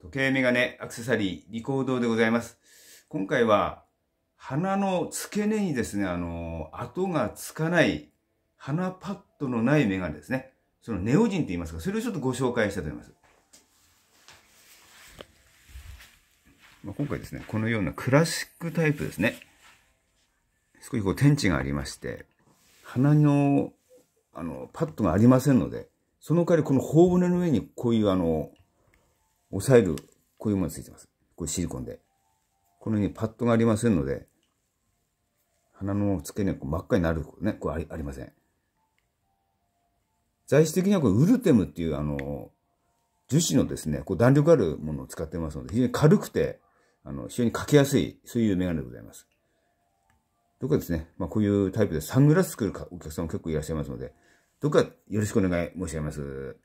時計メガネ、アクセサリー、リコードでございます。今回は、鼻の付け根にですね、あの、跡がつかない、鼻パッドのないメガネですね。そのネオジンって言いますか、それをちょっとご紹介したと思います。まあ、今回ですね、このようなクラシックタイプですね。少しこう天地がありまして、鼻の、あの、パッドがありませんので、その代わりこの頬骨の上にこういうあの、抑える、こういうものがついてます。これシリコンで。このようにパッドがありませんので、鼻の付け根が真っ赤になるね、これありません。材質的にはこれウルテムっていうあの、樹脂のですね、こう弾力あるものを使ってますので、非常に軽くて、あの、非常にかけやすい、そういうメガネでございます。どこかですね、まあこういうタイプでサングラス作るお客さんも結構いらっしゃいますので、どうかよろしくお願い申し上げます。